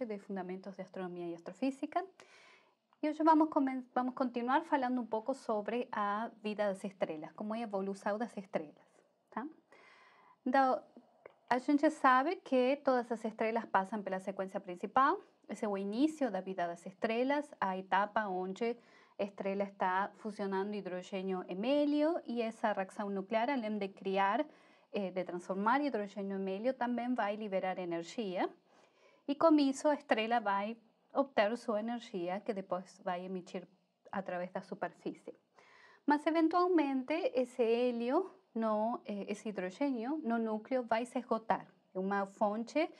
de Fundamentos de Astronomía y Astrofísica. y hoy vamos, vamos continuar hablando un poco sobre la ah, vida de estrelas, como é a evolução das estrelas. a gente sabe que todas estrellas pasan por la secuencia principal, es el inicio de la vida las estrellas, a etapa donde estrella está fusionando hidrógeno en y y esa reacción nuclear, além em de criar, eh, de transformar hidrogênio em también va a liberar energía y con estrella va a obtener su energía, que después va a emitir a través de la superficie. Mas eventualmente ese helio, no, hidrógeno, eh, hidrogênio no núcleo va se esgotar. Es una fonte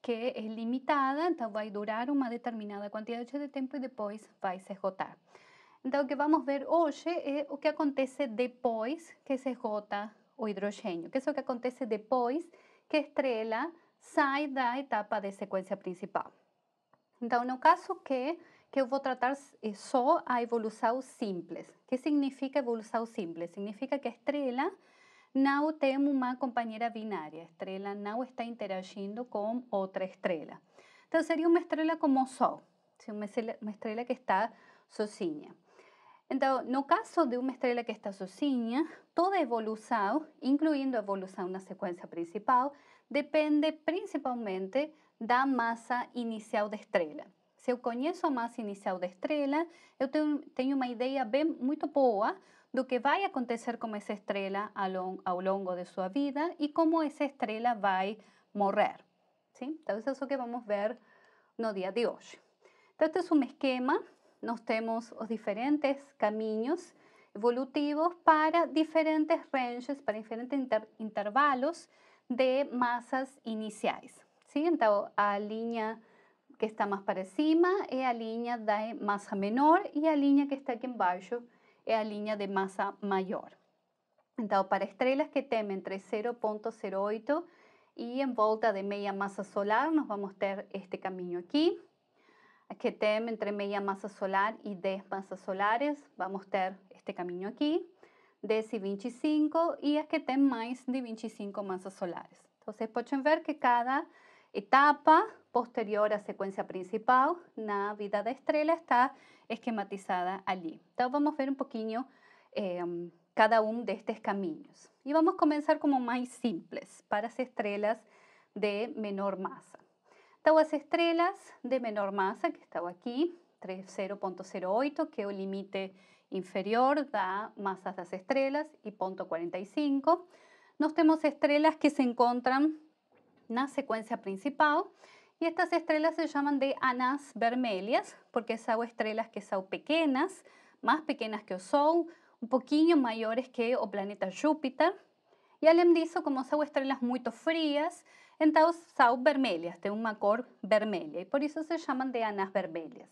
que es limitada, entonces va a durar una determinada cantidad de y después va va se esgotar. Entonces lo que vamos a ver hoy es lo que acontece después que se esgota o hidrógeno. que es lo que acontece después que estrella estrela sai da etapa de secuencia principal. Então, no caso que, que eu vou tratar só eh, a evolução simples. ¿Qué que significa evolução simple? Significa que a estrela não tem una companheira binaria. a estrela não está interagindo con otra estrela. Entonces, sería una estrela como o Sol, uma estrela que está sozinha. Então, no caso de una estrela que está sozinha, toda a incluyendo incluindo a evolução na sequência principal, depende principalmente da masa inicial de estrella. Si eu conheço a massa inicial de estrella, yo tengo una idea muy bem muito boa do que vai acontecer con esa estrela ao, lo ao longo de su vida y cómo esa estrela vai morrer. Sim? Entonces, eso que vamos a ver no día de hoy. Então, este é um esquema. Nós temos los diferentes caminos evolutivos para diferentes ranges, para diferentes intervalos de masas iniciales entonces la a línea que está más para cima es a línea de masa menor y a línea que está aquí embaixo es la línea de masa mayor entonces para estrellas que temen entre 0.08 y en volta de media masa solar nos vamos a tener este camino aquí. Que temen entre media masa solar y 10 masas solares, vamos a tener este camino aquí de 25 y es que tiene más de 25 masas solares. Entonces, pueden ver que cada etapa posterior la secuencia principal la vida de estrella está esquematizada allí. Entonces, vamos a ver un poquito em, cada uno de estos caminos. Y vamos a comenzar como más simples, para las estrellas de menor masa. Entonces, las estrellas de menor masa, que estaba aquí, 30.08 que es el límite inferior da masas las estrellas y punto 45. Nos tenemos estrellas que se encuentran en la secuencia principal y estas estrellas se llaman de anas vermelhas, porque son estrellas que son pequeñas, más pequeñas que o Sol, un pouquinho mayores que o planeta Júpiter. y além disso, como son estrellas muy frías, entonces son vermelhas, de una cor vermelha, y por eso se llaman de anas vermelhas.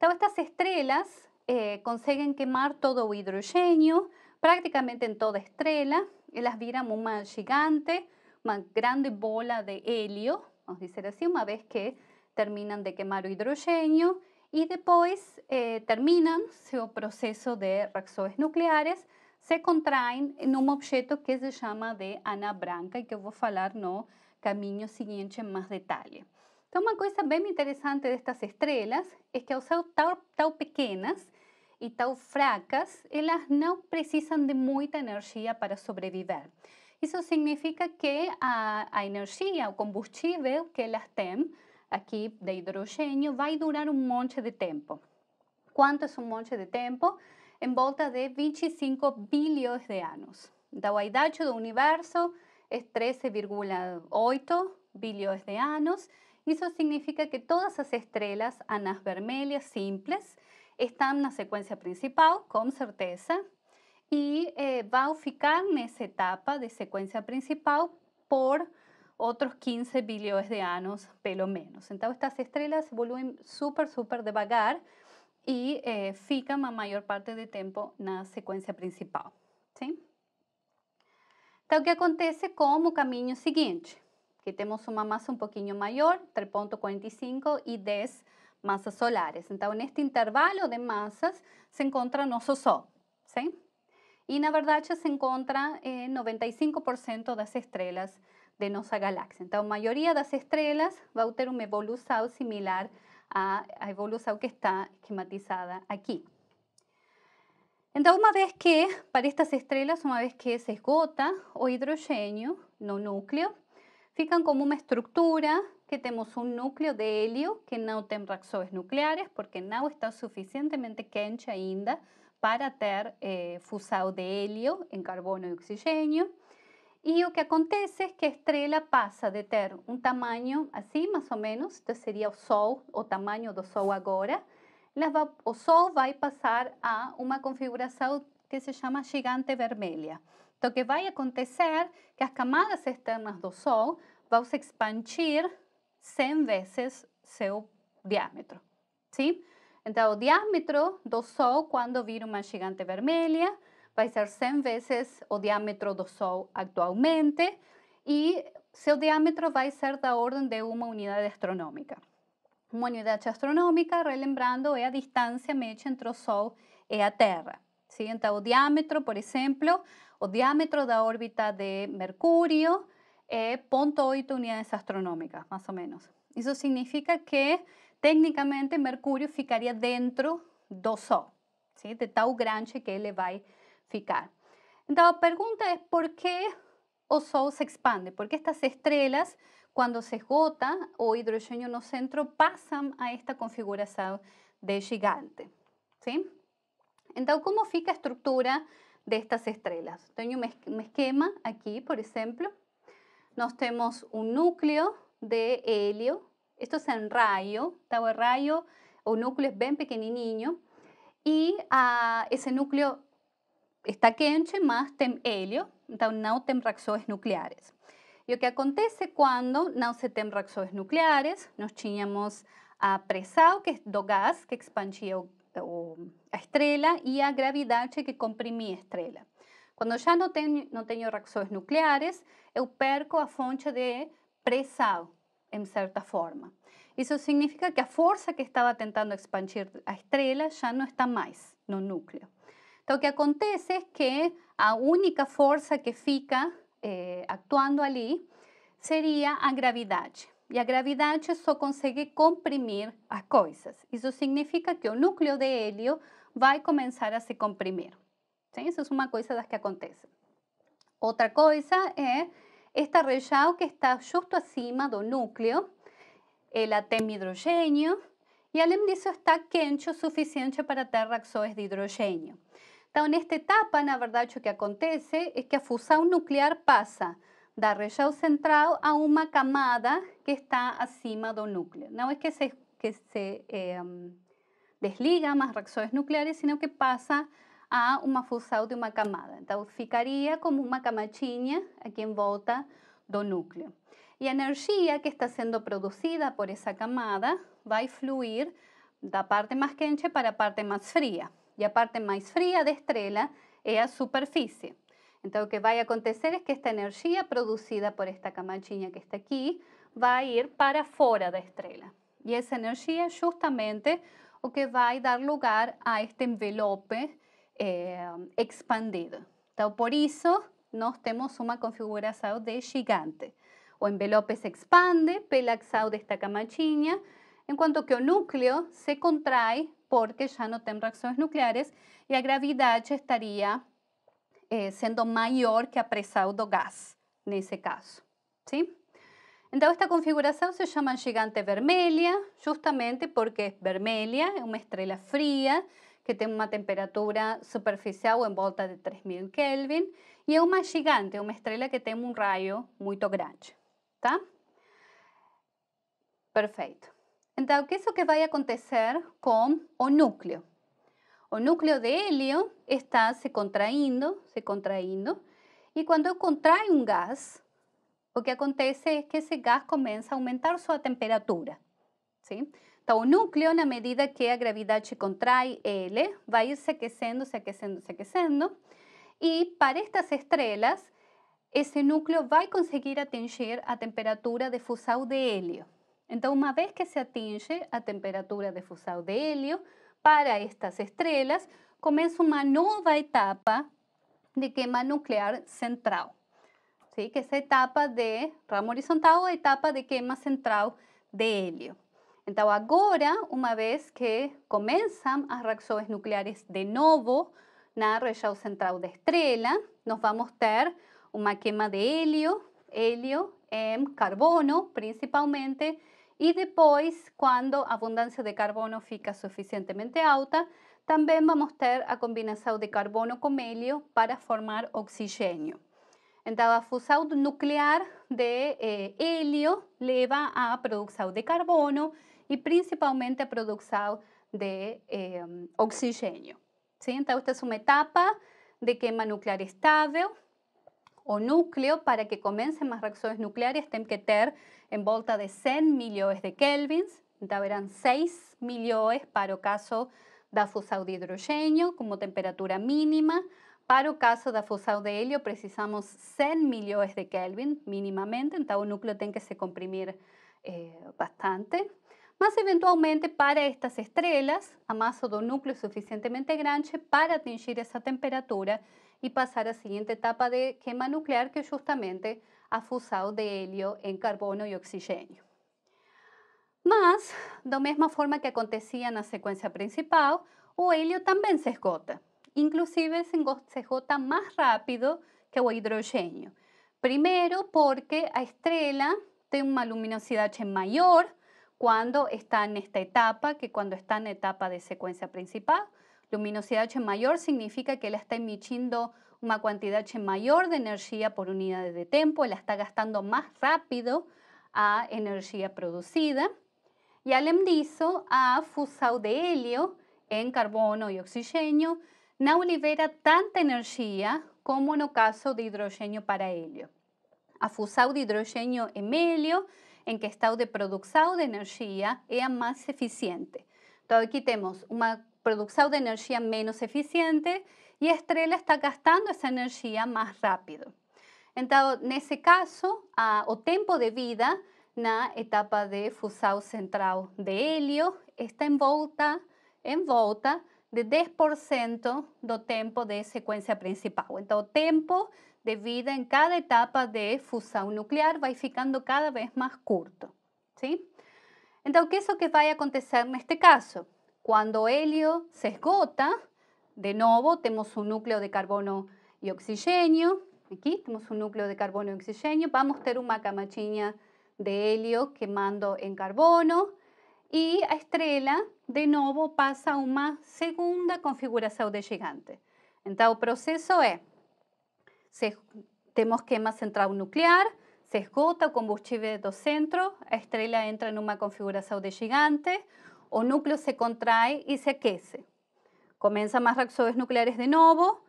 estas estrellas eh, conseguen quemar todo hidrógeno prácticamente en toda estrella las viran una gigante, una grande bola de helio, vamos decir así, una vez que terminan de quemar o y y después eh, terminan su proceso de reacciones nucleares, se contraen en un objeto que se llama de ana branca y que voy a hablar no camino siguiente más detalle. Entonces una cosa interesante interesante de estas estrellas es que a ser tau pequeñas y tan fracas, elas no precisan de muita energía para sobrevivir. Eso significa que a, energía, el o combustible que las tienen aquí de va a durar un monte de tiempo. ¿Cuánto es un monte de tiempo? En volta de 25 billones de años. La la idade universo es 13,8 billones de años. Eso significa que todas las estrellas, anas vermelhas simples, están la secuencia principal, con certeza, y eh, a ficar en esa etapa de secuencia principal por otros 15 billones de años, pelo menos. Entonces, estas estrellas vuelven súper, súper devagar y eh, la mayor mayor parte tiempo en la secuencia principal. ¿sí? ¿Qué acontece con el siguiente siguiente? Que tenemos una masa un poquito mayor, 3,45 y 10 masas solares. Entonces, en este intervalo de masas se encuentra nuestro Sol, Y, en la ya se encuentra eh, 95% de las estrellas de nuestra Entonces, la mayoría de las estrellas va a tener un evolución similar a la que está esquematizada aquí. Entonces, una vez que, para estas estrellas, una vez que se esgota o en no núcleo, Fican como una estructura que tenemos un núcleo de helio que no tem reacciones nucleares porque no está suficientemente quente ainda para ter eh, fusado de helio en carbono y oxígeno. Y lo que acontece es que a estrela pasa de tener un tamaño así más o menos, que sería o Sol, o tamaño do Sol agora, va, o Sol a pasar a una configuración que se llama gigante vermelha. Então, o que vai acontecer é que as camadas externas do Sol vão se expandir 100 vezes seu diâmetro, sim? Então, o diâmetro do Sol, quando vir uma gigante vermelha, vai ser 100 vezes o diâmetro do Sol atualmente e seu diâmetro vai ser da ordem de uma unidade astronômica. Uma unidade astronômica, relembrando, é a distância média entre o Sol e a Terra. Sim? Então, o diâmetro, por exemplo, o diámetro de órbita de Mercurio, eh, 0.8 unidades astronómicas, más o menos. Eso significa que técnicamente Mercurio ficaría dentro do Sol, ¿sí? de Tau grande que le va a ficar. Entonces, la pregunta es por qué o Sol se expande, por qué estas estrellas cuando se esgota o hidrógeno no centro pasan a esta configuración de gigante. ¿sí? Entonces, ¿cómo fica la estructura de estas estrellas. Tengo un esquema aquí, por ejemplo. Nos tenemos un núcleo de helio. Esto es en rayo, El rayo o núcleo es bien pequeñinho. Y ah, ese núcleo está quente más tem helio, entonces no tem reacciones nucleares. Y lo que acontece cuando no se tem reacciones nucleares, nos chiñamos a presao, que es do gas que expandió o, a estrela e a gravidade que comprimia a estrela. Quando já não tenho, não tenho reações nucleares, eu perco a fonte de pressão, em certa forma. Isso significa que a força que estava tentando expandir a estrela já não está mais no núcleo. Então, o que acontece é que a única força que fica eh, atuando ali seria a gravidade. Y la gravedad só consigue comprimir las cosas. Eso significa que el núcleo de helio va a comenzar a se comprimir. Eso es una cosa de las que acontece. Otra cosa es esta região que está justo acima del núcleo. el tem hidrogênio y além eso está quente suficiente para tener reações de Entonces, En esta etapa, la verdad lo que acontece es que la fusión nuclear pasa da região central a una camada que está acima do núcleo. No es que se, que se em, desliga más reacciones nucleares, sino que pasa a una fusión de una camada. Entonces, ficaria como una camachiña a quien volta do núcleo. Y a energía que está siendo producida por esa camada va a fluir da parte más quente para a parte más fría. Y a parte más fría de estrella es a superficie. Entonces, lo que va a acontecer es que esta energía producida por esta camachinha que está aquí va a ir para fuera de estrella. Y esa energía es justamente o que va a dar lugar a este envelope eh, expandido. Entonces, por eso nos tenemos una configuración de gigante. O envelope se expande de esta esta en cuanto que el núcleo se contrae porque ya no tiene reacciones nucleares y la gravedad estaría... Eh, siendo mayor que a presaudo do en ese caso. Entonces esta configuración se llama gigante vermelha, justamente porque es vermelha, es una estrella fría que tiene una temperatura superficial en volta de 3000 Kelvin, y es una gigante, una estrella que tiene un rayo muito grande, tá? ¿qué es o que va a acontecer con o núcleo? o núcleo de helio está se contraindo, se contraindo, y cuando contrae un gas, lo que acontece es que ese gas comienza a aumentar su temperatura. sí tal núcleo, a medida que gravedad se contrae, va a ir se aquecendo, se aquecendo, se y para estas estrellas, ese núcleo va a conseguir atingir a temperatura de fusión de helio. Entonces, una vez que se atinge a temperatura de fusión de helio, para estas estrellas, comienza una nueva etapa de quema nuclear central. ¿sí? Que es etapa de ramo horizontal o etapa de quema central de helio. Entonces, ahora, una vez que comienzan las reacciones nucleares de nuevo en nada rechazo central de estrella, nos vamos a tener una quema de helio, helio en carbono, principalmente, y después, cuando la abundancia de carbono fica suficientemente alta, también vamos a tener a combinación de carbono con helio para formar oxígeno. Entonces, la fusión nuclear de eh, helio lleva leva a producción de carbono y principalmente producir producción de eh, oxigênio. usted esta es una etapa de quema nuclear estable o núcleo para que comencen más reacciones nucleares tienen que tener en volta de 100 millones de kelvins, Entonces, verán 6 millones para el caso da fusión de hidrógeno, como temperatura mínima, para el caso da fusión de helio, precisamos 100 millones de kelvin mínimamente. Entonces, el núcleo tiene que se comprimir eh, bastante. más eventualmente, para estas estrellas, a de un núcleo suficientemente grande para atingir esa temperatura y pasar a la siguiente etapa de quema nuclear, que justamente ha fusado de helio en carbono y Pero, de la misma forma que acontecía en la secuencia principal, o helio también se esgota. Inclusive, se esgota más rápido que el hidrógeno. Primero porque la estrella tiene una luminosidad mayor cuando está en esta etapa que cuando está la etapa de secuencia principal luminosidad mayor significa que él está emitiendo una cantidad mayor de energía por unidad de tiempo, él está gastando más rápido a energía producida. Y al disso, a fusão de helio en carbono y oxígeno no libera tanta energía como en el caso de hidrógeno para helio. A fusão de hidrógeno en helio, en que estado de producción de energía, es más eficiente. Entonces, aquí tenemos una producción de energía menos eficiente y Estrella está gastando esa energía más rápido. Entonces, en ese caso, el o tiempo de vida la etapa de fusión central de helio está en volta, en volta de 10% del tiempo de secuencia principal. Entonces, el tiempo de vida en cada etapa de fusión nuclear va ficando cada vez más curto. ¿qué es lo que va a acontecer en este caso? Cuando helio se esgota, de nuevo tenemos un núcleo de carbono y oxígeno. Aquí tenemos un núcleo de carbono y oxígeno. Vamos a tener una camachinha de helio quemando en carbono. Y a estrella, de nuevo, pasa a una segunda configuración de gigante. Entonces, el proceso es, tenemos quema central nuclear, se esgota el combustible dos centro, a estrella entra en una configuración de gigante, o núcleo se contrae y se aquece. Comienza más reacciones nucleares de nuevo,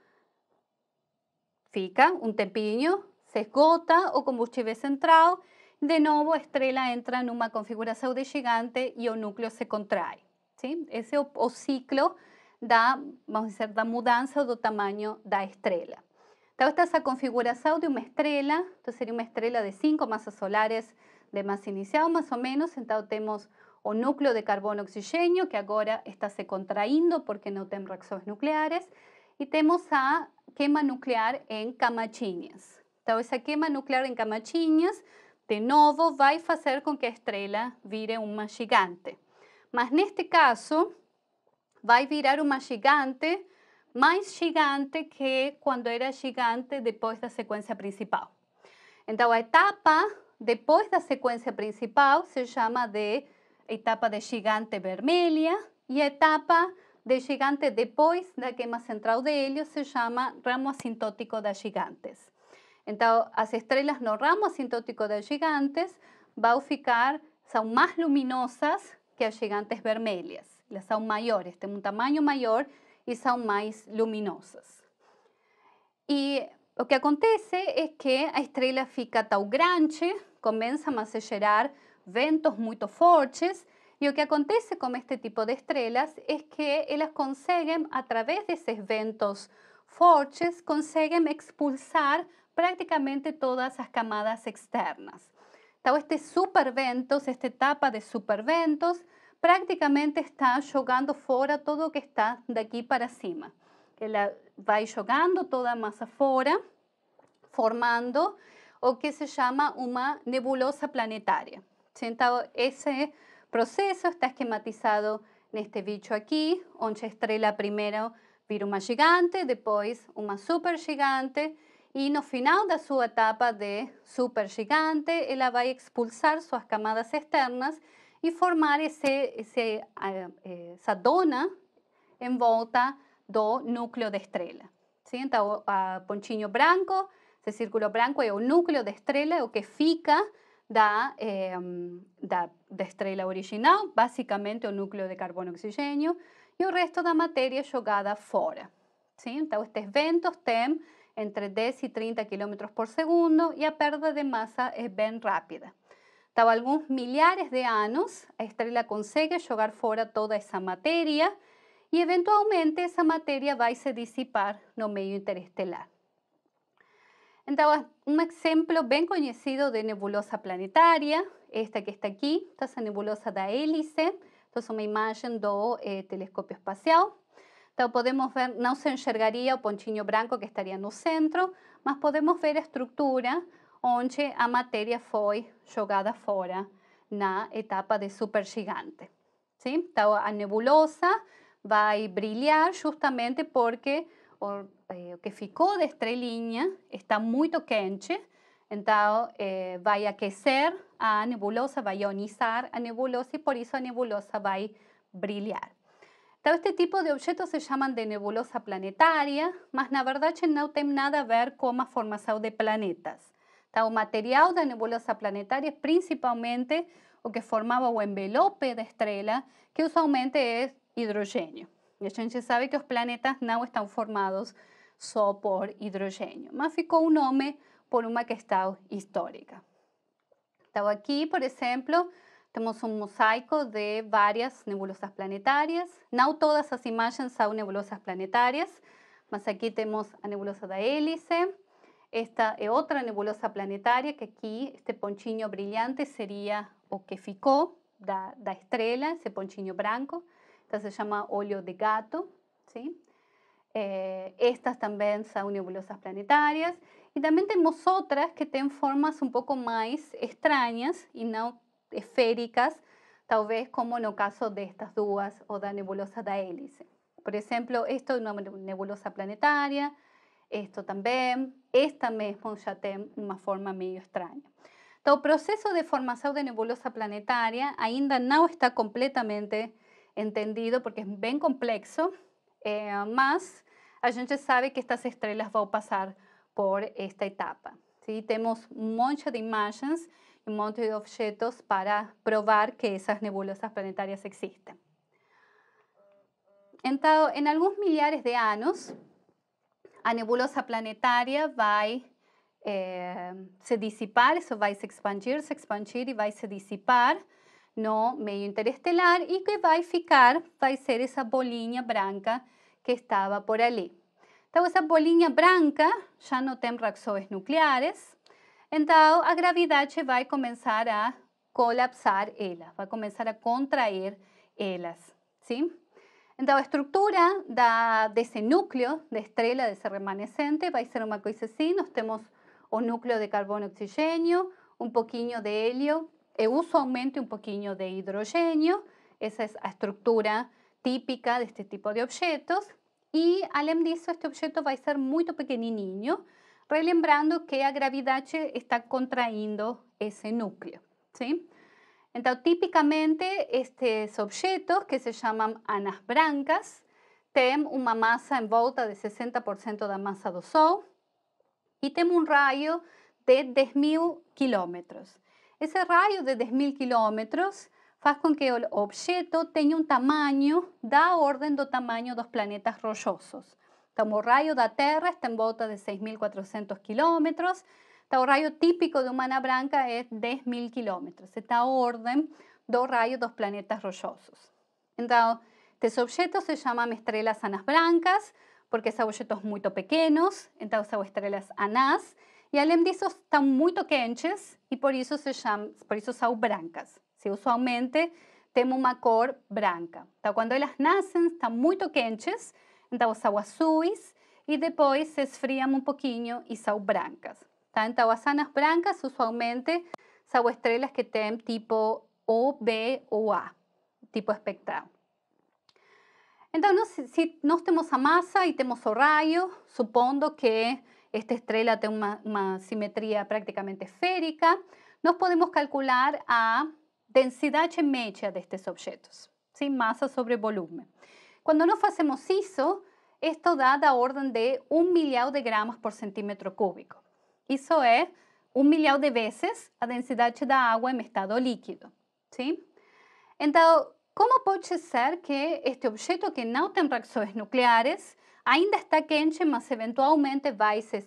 fica un tempiño, se esgota o combustible central, de nuevo estrella entra en una configuración de gigante y o núcleo se contrae. ¿sí? ese ciclo da, vamos a decir, da mudanza do tamaño da estrella Entonces, esta esa configuración de una estrella, entonces sería una estrella de cinco masas solares de más inicial, más o menos, entonces tenemos o núcleo de carbono oxígeno, que ahora está se contraindo porque no tem reacciones nucleares, y tenemos a quema nuclear en Camachinhas. Então, esa quema nuclear en Camachinhas, de nuevo, va a hacer con que la estrella vire una gigante. Mas este caso, va a virar una gigante más gigante que cuando era gigante después de la secuencia principal. Entonces, la etapa de la secuencia principal se llama de etapa de gigante vermelha e a etapa de gigante depois da queima central de hélio se chama ramo asintótico das gigantes. Então, as estrelas no ramo asintótico das gigantes vão ficar, são mais luminosas que as gigantes vermelhas. Elas são maiores, têm um tamanho maior e são mais luminosas. E o que acontece é que a estrela fica tão grande, começa a se ventos muy fuertes y lo que acontece con este tipo de estrellas es que ellas consiguen a través de esos ventos fuertes, consiguen expulsar prácticamente todas las camadas externas. Entonces este superventos, esta etapa de superventos, prácticamente está jogando fuera todo lo que está de aquí para cima. va va jogando toda masa masa fuera formando o que se llama una nebulosa planetaria. Sentado ese proceso está esquematizado en este bicho aquí, onde estrela primero viruma gigante, después una supergigante y no final de su etapa de supergigante, va a expulsar sus camadas externas y formar ese ese eh, eh, en dona envolta volta do núcleo de estrella. Entonces, a ponchillo blanco, branco, círculo blanco es el núcleo de estrella, o que fica da, eh, em, estrella original, básicamente un núcleo de carbono oxígeno, y el resto de materia jogada fuera. ¿sí? estos eventos ventos tienen entre 10 y 30 kilómetros por segundo y la pérdida de masa es bien rápida. vez algunos miles de años, la estrella consigue jogar fuera toda esa materia y eventualmente, esa materia va a se en no medio interestelar. Entonces, un ejemplo bien conocido de nebulosa planetaria, esta que está aquí, esta nebulosa nebulosa da hélice, es una imagen do eh, telescopio espacial. Entonces, podemos ver, no se enxergaría o ponchinho blanco que estaría en el centro, pero podemos ver estructura estructura donde a materia fue jogada en na etapa de supergigante. Entonces, la nebulosa va a brillar justamente porque o, eh, o que ficou de estrelinha está muito quente, então eh, vai aquecer a nebulosa, vai ionizar a nebulosa e por isso a nebulosa vai brilhar. Então, este tipo de objetos se chamam de nebulosa planetária, mas na verdade não tem nada a ver com a formação de planetas. Então, o material da nebulosa planetária é principalmente o que formava o envelope da estrela, que usualmente é hidrogênio. Y sabe que los planetas no están formados solo por hidrógeno, mas quedó un nombre por una está histórica. Aquí, aquí, por ejemplo, tenemos un mosaico de varias nebulosas planetarias. No todas las imágenes son nebulosas planetarias, mas aquí tenemos a nebulosa de hélice. Esta es otra nebulosa planetaria, que aquí este ponchiño brillante sería o que ficou da, da estrella, ese pontinho blanco. Esta se llama óleo de gato, ¿sí? Eh, estas también son nebulosas planetarias. Y también tenemos otras que tienen formas un poco más extrañas y no esféricas, tal vez como en el caso de estas dos o de la nebulosa da hélice. Por ejemplo, esto es una nebulosa planetaria, esto también, esta misma ya tiene una forma medio extraña. Entonces, el proceso de formación de nebulosa planetaria ainda no está completamente entendido porque es bien complejo, eh, mas a gente sabe que estas estrellas van a pasar por esta etapa. ¿sí? un montón de de y un montón de objetos para probar que esas nebulosas planetarias existen. Entonces, en algunos millares de años, la nebulosa planetaria va eh, se eso va a se expandir, se expandir va a se disipar no medio interestelar y que va a ficar, va a ser esa bolinha branca que estaba por allí. Entonces, esa bolinha branca ya no tiene reacciones nucleares, la a va a comenzar a colapsar va a comenzar a contraer ellas, ¿sí? Entonces, la estructura de ese núcleo estrella, de ese remanescente, va a ser una cosa así, nos tenemos un núcleo de carbono oxígeno, un poquito de helio, eh, uso aumente un poquito de hidrógeno. Esa es la estructura típica de este tipo de objetos, Y além disso este objeto va a ser muy pequeñinho, relembrando que la gravedad está contraindo ese núcleo. ¿sí? típicamente, típicamente, objetos, que se llaman anas brancas, tienen una masa en volta de 60% la masa do Sol y tienen un rayo de 10,000 kilómetros. Ese rayo de 10.000 kilómetros hace con que el objeto tenga un tamaño da orden do tamaño dos planetas rochosos. El rayo de la Tierra está en bota de 6.400 kilómetros. El rayo típico de humana blanca es 10.000 kilómetros. Está orden ordem do raio dos planetas rollosos. Entonces, estos objetos se llaman estrellas Anas Blancas porque son objetos muy pequeños, Entonces, son estrellas anas. Y além disso, están muy quentes y por eso se llaman, por eso são brancas. usualmente tenemos una cor branca. cuando ellas nacen están muy muy quentes, então são azuis y después se esfriam un poquito y son blancas. Tá? Então, as blancas, usualmente son estrellas que tienen tipo O, B o A, tipo espectral. Entonces, si no tenemos temos a tenemos e temos o que esta estrella tiene una, simetría prácticamente esférica. Nos podemos calcular a media de estos objetos, ¿sí? masa sobre volumen. Cuando nos hacemos ISO, esto da la orden de un millón de gramos por centímetro cúbico. ISO es un millón de veces la densidad de agua en estado líquido. sí. Entonces, puede ser que este objeto que no tiene reacciones nucleares Ainda está quente, mas eventualmente vais se,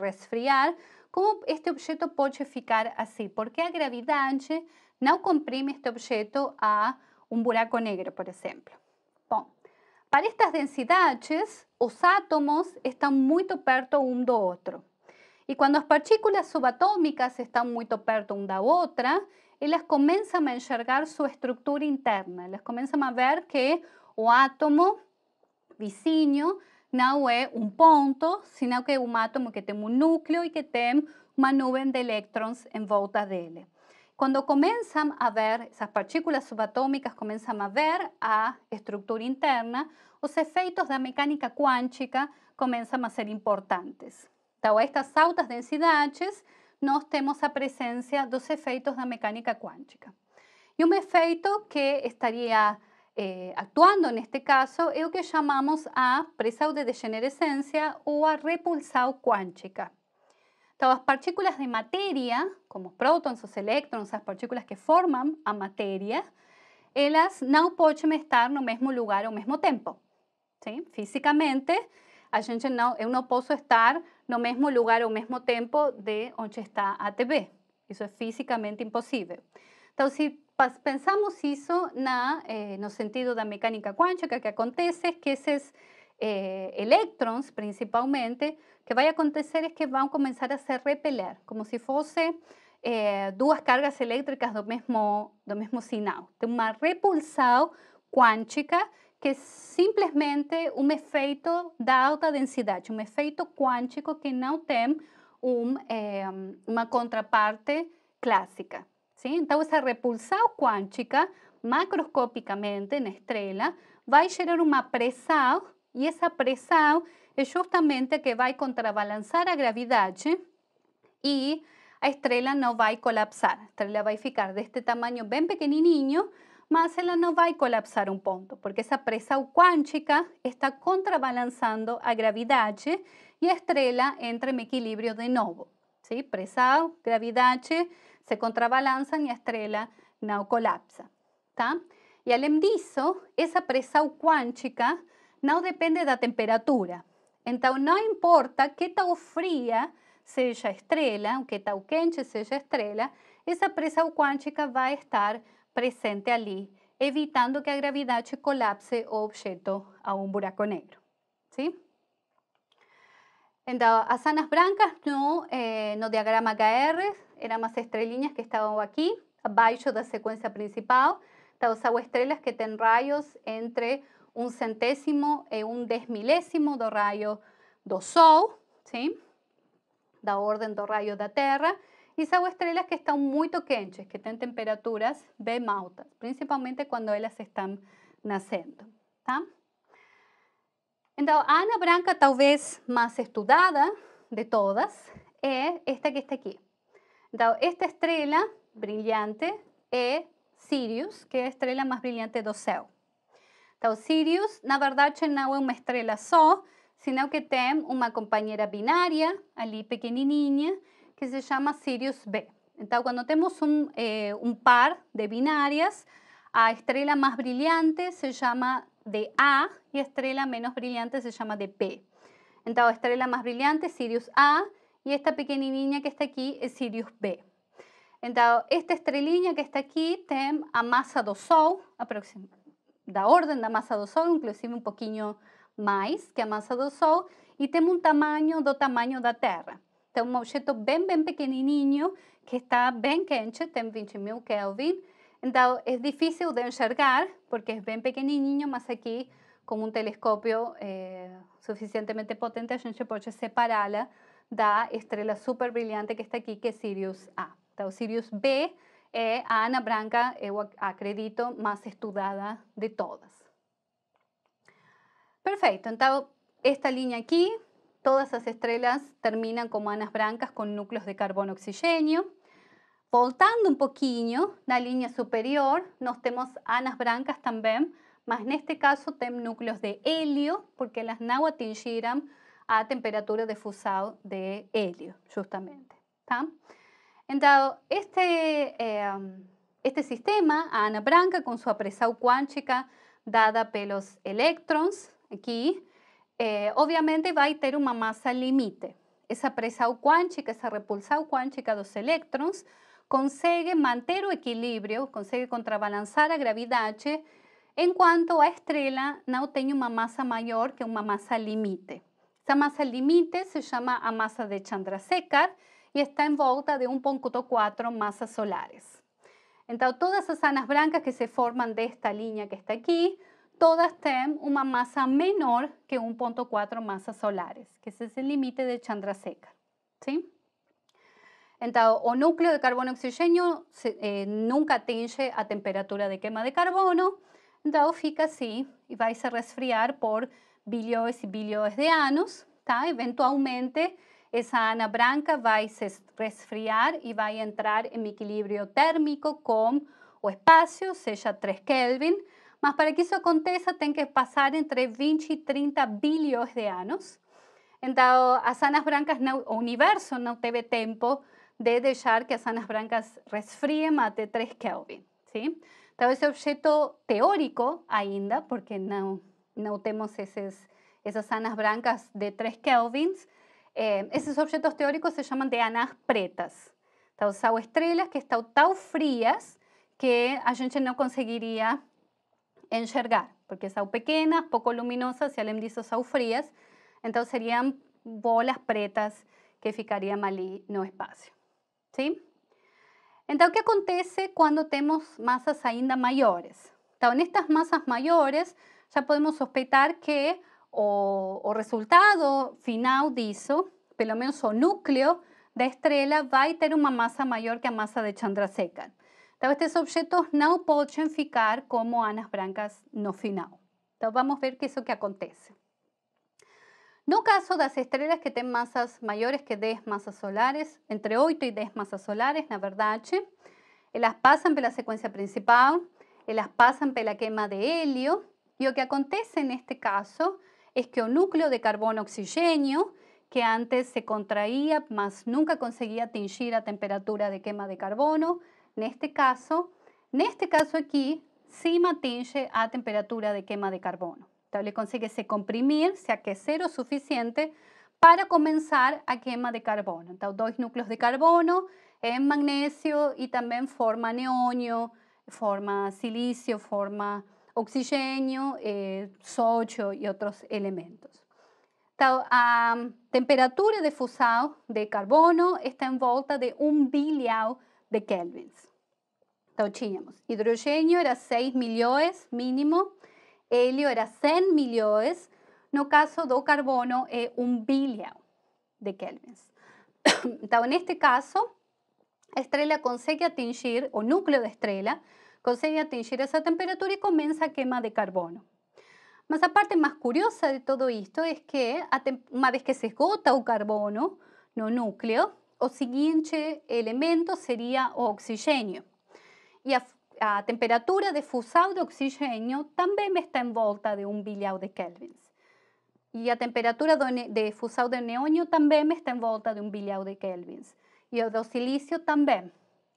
resfriar. Como este objeto puede ficar así Porque a gravidade no comprime este objeto a un buraco negro, por ejemplo? Bom, para estas densidades, los átomos están muy perto um do otro. Y cuando las partículas subatómicas muy muy perto uma da outra, ellas comienzan a enxergar su estructura interna, Ellas comienzan a ver que o átomo vizinho não é um ponto, senão que é um átomo que tem um núcleo e que tem uma nuvem de elétrons em volta dele. Quando começam a ver, essas partículas subatômicas começam a ver a estrutura interna, os efeitos da mecânica quântica começam a ser importantes. Então, a estas altas densidades, nós temos a presença dos efeitos da mecânica quântica. E um efeito que estaria Eh, actuando en este caso, es lo que llamamos a presaude de degenerescencia o a repulsao cuántica. Todas las partículas de materia, como protones o los esas partículas que forman a materia, ellas eh, no pueden estar no mismo lugar o mismo tiempo. Sí, físicamente, a gente não, eu não posso estar no mismo lugar o mismo tiempo de donde está a Eso es físicamente imposible. si pensamos eso en eh, no sentido la mecánica cuántica que acontece es que esos eh, principalmente, que va a acontecer es que van a comenzar a se repeler, como si fuese eh, dos duas cargas eléctricas do mismo sinal. repulsado una repulsão que es simplemente un efecto de alta densidad, un efecto cuántico que no tiene eh, una contraparte clásica. ¿sí? esa repulsión cuántica, macroscópicamente en estrella va a generar una presión y esa presión es justamente que va a contrabalanzar a gravidade y a no va a colapsar. va A ficar de este tamaño bien pequeñito, más la no va a colapsar un punto porque esa presión cuántica está contrabalanzando a gravedad y la estrella entra en equilibrio de novo. Sí, gravedad, gravidade, se contrabalançam e a estrela não colapsa, tá? E além disso, essa pressão quântica não depende da temperatura. Então, não importa que tão fria seja a estrela, o que tão quente seja a estrela, essa pressão quântica vai estar presente ali, evitando que a gravidade colapse o objeto a um buraco negro. Sim? Então, as anas brancas no, eh, no diagrama HR Eran más estrellas que aquí, abajo de la secuencia principal. Então, agua estrellas que tienen rayos entre un centésimo e un desmilésimo de rayo del Sol, sí. da orden de rayos da Terra. y las estrellas que están muy quentes, que tienen temperaturas bem altas, principalmente cuando ellas están naciendo. Tá? Então, Ana Branca, vez más estudiada de todas, es esta que está aquí esta estrella brillante es Sirius, que es la estrella más brillante del cielo. Sirius, na verdad no es una estrella solo, sino que tiene una compañera binaria, ali niña, que se llama Sirius B. Cuando cuando temos eh, un par de binarias, a estrella más brillante se llama de A y la estrella menos brillante se llama de B. La estrella más más brillante Sirius A, y esta niña que está aquí es Sirius B. Entonces, esta estrella que está aquí tiene a masa do Sol, da orden la masa do Sol, inclusive un poquito más que a masa do Sol, y tem un tamaño do de la Tierra. Es un objeto bien bien niño que está bien quente, tiene 20.000 Kelvin. entonces es difícil de enxergar, porque es bien pequenininho, mas aquí, con un telescopio eh, suficientemente potente, a gente puede da estrella súper brillante que está aquí, que es Sirius A. Sirius B, es eh, Ana Branca eh, acredito más estudiada de todas. Perfecto, entonces esta línea aquí, todas las estrellas terminan como anas blancas con núcleos de carbono oxígeno. Voltando un poquito la línea superior, nos tenemos anas también, también mas este caso tem núcleos de helio porque las não a temperatura de fusado de helio, justamente. Tá? Entonces, este, em, este sistema, Ana Branca, con su presa cuántica dada pelos electrons aquí eh, obviamente una masa límite. Esa limite. cuántica, esa repulsión cuántica de los los consigue mantener manter equilibrio, equilibrio contrabalanzar la a en cuanto a estrella, no tiene una masa mayor que una masa límite. Esta masa límite se llama a masa de Chandrasekhar y está en volta de 1.4 masas solares. Entonces, todas las sanas blancas que se forman de esta línea que está aquí, todas tienen una masa menor que 1.4 masas solares, que ese es el límite de Chandrasekhar. ¿sí? Entonces, o núcleo de carbono oxígeno eh, nunca atinge a temperatura de quema de carbono, entonces fica así y vais a resfriar por billones y billones de años, Eventualmente, esa ana branca va a resfriar y va a entrar en equilibrio térmico con o espacio sea 3 Kelvin, mas para que eso aconteça tiene que pasar entre 20 y 30 billones de años. Entonces, las anas brancas, no universo no teve tiempo de dejar que las anas brancas más de 3 Kelvin, Sí. Entonces ese objeto teórico ainda, porque no no esas, esas anas blancas de 3 kelvins, eh, esos objetos teóricos se llaman de anas pretas. Entonces, son estrellas que están tan frías que a gente no conseguiría enxergar, porque son pequeñas, poco luminosas y, além disso, são frías. Entonces serían bolas pretas que mal allí no espacio. ¿Sí? Entonces qué acontece cuando tenemos masas ainda mayores. en estas masas mayores, ya podemos sospechar que o, resultado final disso, pelo menos o núcleo de estrella, va a tener una masa mayor que a masa de Chandrasekhar. Entonces, estos objetos no pueden ficar como anas brancas no final. Entonces, vamos ver es lo que acontece. No caso las estrellas que tienen masas mayores que 10 masas solares, entre 8 y 10 masas solares, na verdade, pasan por la secuencia principal, pasan por pela quema de helio, y lo que acontece en este caso es que un núcleo de carbono-oxigenio que antes se contraía, mas nunca conseguía atingir a temperatura de quema de carbono, en este caso, en este caso aquí sí atinge a temperatura de quema de carbono. Entonces, le se comprimir, se aquecer o suficiente para comenzar a quema de carbono. Entonces, dos núcleos de carbono en magnesio y también forma neónio, forma silicio, forma oxígeno, eh, y otros elementos. A temperatura de fusión de carbono está en volta de un bilhão de kelvins. Entonces, era 6 millones mínimo, helio era 100 millones no caso do carbono es un bilhão de kelvins. en este caso, la estrella consegue atingir, o núcleo de estrella consegue atingir esa temperatura y comienza a quema de carbono. Mas aparte, parte más curiosa de todo esto es que, una vez que se esgota el carbono no núcleo, o siguiente elemento sería o Y a, temperatura de fusado de también también está envolta de un billao de kelvins. Y a temperatura de fusado de también también está envolta de un billao de kelvins. Y o de silicio también.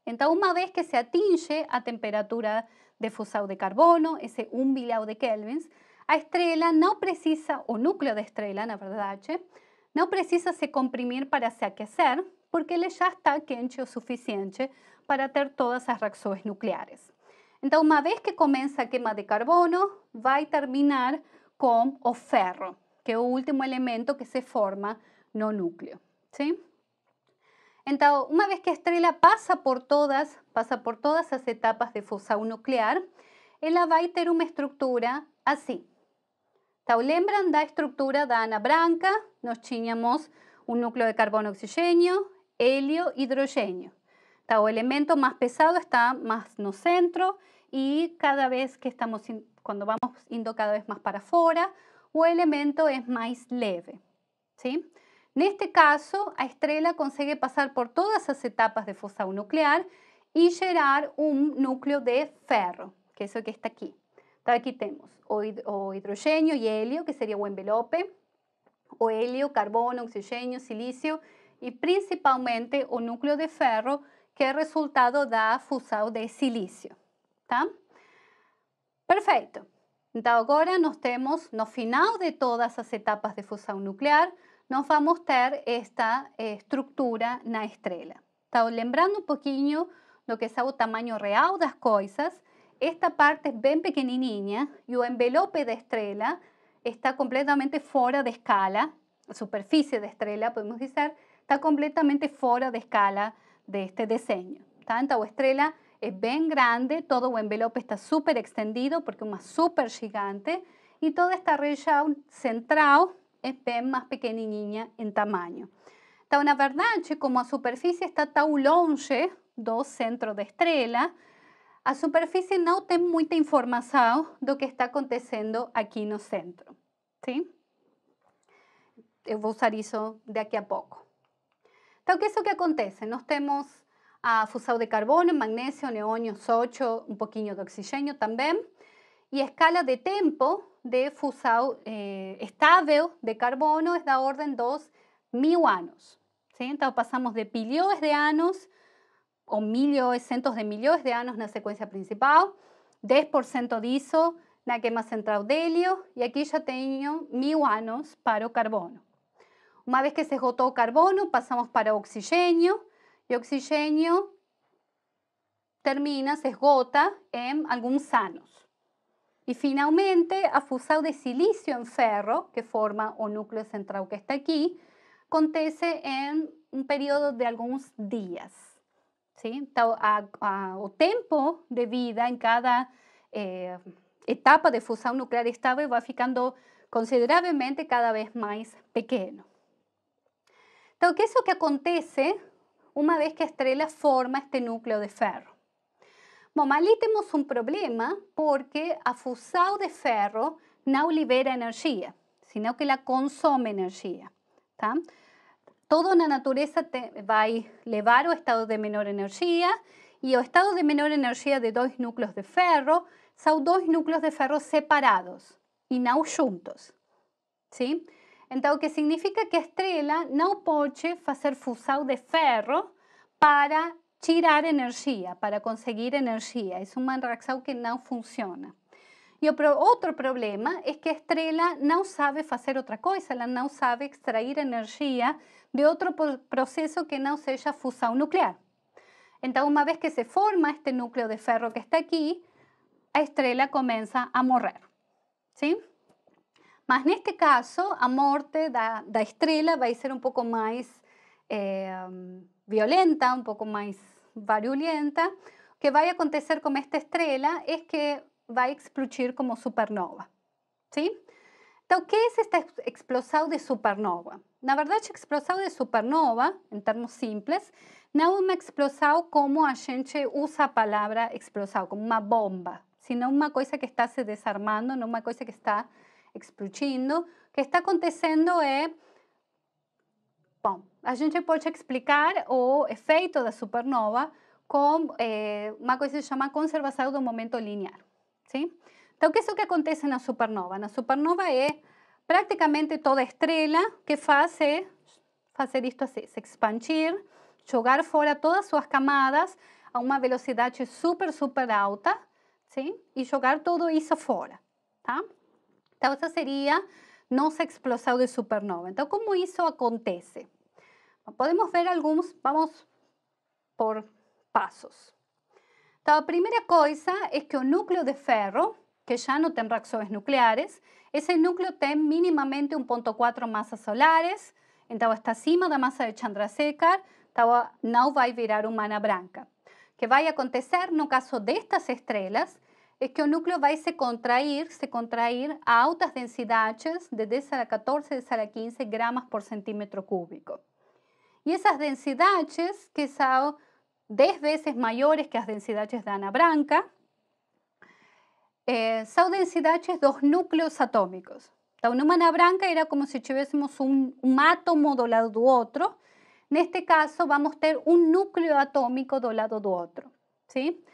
Entonces, una vez que se atinge a temperatura de fusado de carbono, ese 1 de kelvins, la estrella no precisa, o núcleo de estrella, en verdad, no precisa se comprimir para se aquecer, porque le ya está quente o suficiente para tener todas las reacciones nucleares. Entonces, una vez que comienza quema de carbono, va a terminar con o ferro, que es el último elemento que se forma no núcleo. ¿sí?, entonces, una vez que la estrela pasa por todas, pasa por todas las etapas de fusión nuclear, ela vai ter una estructura así. así. lembran da estructura da Ana Branca? Nos chiñamos un núcleo de carbono oxígeno, helio, hidrógeno. Entonces, elemento más pesado está más no centro y cada vez que estamos, cuando vamos indo cada vez más para fora, o elemento es más leve, ¿sí?, en este caso, a estrella consigue pasar por todas las etapas de fusão nuclear y generar un núcleo de ferro, que es el que está aquí. Entonces aquí tenemos o y y helio, que sería el envelope, o helio, carbono, oxígeno, silicio, y principalmente o núcleo de ferro, que el resultado da fusão de silicio. Perfecto, Perfecto. ahora nos tenemos temos, no final de todas las etapas de fusão nuclear, nos va a mostrar esta eh, estructura na estrella. Está lembrando un poquito lo que es el tamaño real de las cosas, esta parte es bien pequenininha y el envelope de estrella está completamente fuera de escala, La superficie de estrella, podemos decir, está completamente fuera de escala de este diseño. tanta o estrella es bien grande, todo el envelope está súper extendido porque es uma super gigante y toda esta región central es más pequenininha en tamaño. Então, na verdade, como a superficie está tão longe centros centro estrella, estrela, a no não tem información informação lo que está acontecendo aqui no centro. Sim? Eu vou usar de aquí a poco. Então, o que é que acontece? nos temos a fusão de carbono, magnésio, neônio, sódio, un pouquinho de oxígeno también, y escala de tiempo de fusao eh, de carbono es da orden dos mil años. Entonces pasamos de pilios, de años, o milioes, centos de millones de años en la secuencia principal, 10% en la quema central de helio y aquí ya tengo mil años para carbono. Una vez que se esgotó carbono, pasamos para oxígeno y oxígeno termina, se esgota en algunos años. Y finalmente a fusão de silicio en ferro, que forma un núcleo central que está aquí, acontece en un período de algunos días. ¿sí? o tiempo de vida en cada eh, etapa de fusão nuclear estable va ficando considerablemente cada vez más pequeño. Então, que es que acontece una vez que estrella forma este núcleo de ferro? Bueno, ali un problema porque a fusão de ferro no libera energía, sino que la consume energía. toda Todo naturaleza naturaleza te, a levar ao estado de menor energía y o estado de menor energía de dos núcleos de ferro son dos núcleos de ferro separados y no juntos, ¿sí? Então, que significa que estrella estrela no puede hacer fusão de ferro para tirar energía para conseguir energía. Es un reação que no funciona. Y otro problema es que la no no sabe hacer otra cosa, la no sabe extraer energía de otro proceso que no sea fusión nuclear. Entonces, una vez que se forma este núcleo de ferro que está aquí, la estrella comienza a morrer. ¿Sí? Mas este caso, a de da, estrella va a ser un poco más... Em, violenta, un poco más varulenta, que va a acontecer con esta estrella es que va a explotar como supernova, ¿sí? Então, que esta explosión de supernova? La verdad, la de supernova, en términos simples, no es uma explosado como a gente usa palabra palabra como una bomba, sino una cosa que está se desarmando, no una cosa que está explotando. Lo que está acontecendo es Bom, a gente pode explicar o efeito da supernova com é, uma coisa que se chama conservação do momento linear. Sim? Então, o que é isso que acontece na supernova? Na supernova é praticamente toda estrela que faz é fazer isto assim, se expandir, jogar fora todas suas camadas a uma velocidade super, super alta, sim? E jogar tudo isso fora, tá? Então, essa seria no se ha explosado de supernova. Entonces, ¿cómo eso acontece? Podemos ver algunos, vamos por pasos. La primera primera es es que un núcleo de ferro, que ya no tiene reacciones nucleares, ese núcleo tiene mínimamente 1.4 masas solares, Entonces, está de la masa de Chandrasekhar, no va a virar humana blanca. ¿Qué va a acontecer acontecer no caso de estas estrellas? es que un núcleo va a contrair, se contrair a altas densidades de 10 a la 14, 10 a la 15 gramas por centímetro cúbico. Y esas densidades, que son 10 veces mayores que las densidades de Ana Branca, eh, son densidades de dos núcleos atómicos. La una Ana Branca era como si tuviésemos un átomo do lado otro. En este caso, vamos a tener un núcleo atómico do lado do otro, ¿sí?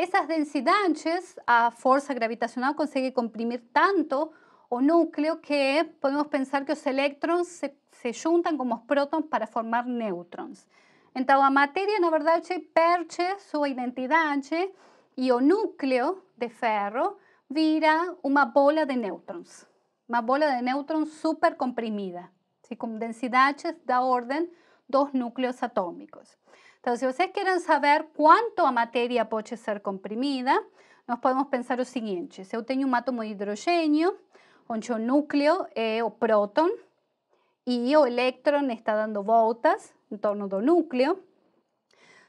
Esas densidades, a fuerza gravitacional consigue comprimir tanto o núcleo que podemos pensar que los electrones se, juntan como los prótons para formar neutrons. Entonces, la materia, en verdad, su su identidad y o núcleo de ferro vira una bola de neutrons, una bola de neutrones super comprimida, con densidades da orden dos núcleos atómicos. Então, se vocês querem saber quanto a matéria pode ser comprimida, nós podemos pensar o seguinte: se eu tenho um átomo de hidrogênio, onde o núcleo é eh, o próton e o elétron está dando voltas em torno do núcleo.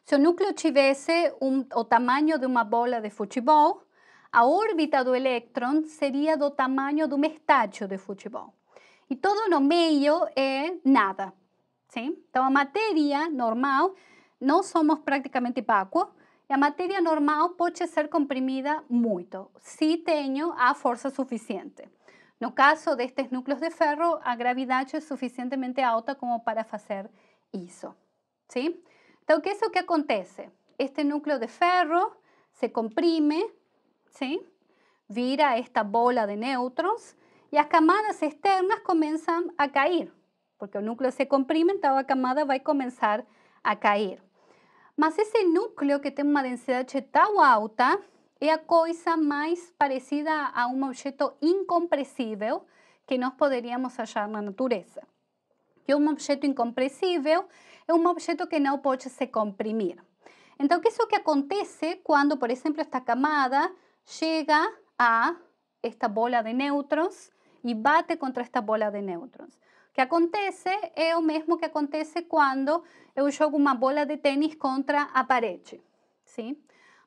Se o núcleo tivesse um, o tamanho de uma bola de futebol, a órbita do elétron seria do tamanho de um estádio de futebol. E todo no meio é nada. Sim? Então, a matéria normal No somos prácticamente vacuos y materia materia normal puede ser comprimida mucho, si tengo a fuerza suficiente. No caso de estos núcleos de ferro, la gravedad es suficientemente alta como para hacer eso. Sí. ¿qué es que que acontece? Este núcleo de ferro se comprime, sí. vira esta bola de neutros y las camadas externas comienzan a caer, porque el núcleo se comprime, toda la camada va a comenzar a caer. Mas esse núcleo que tem uma densidade tão alta é a coisa mais parecida a um objeto incompressível que nós poderíamos achar na natureza. Que um objeto incompressível é um objeto que não pode se comprimir. Então, que isso que acontece quando, por exemplo, esta camada chega a esta bola de nêutrons e bate contra esta bola de nêutrons que acontece é o mesmo que acontece quando eu jogo uma bola de tênis contra a parede. Sim?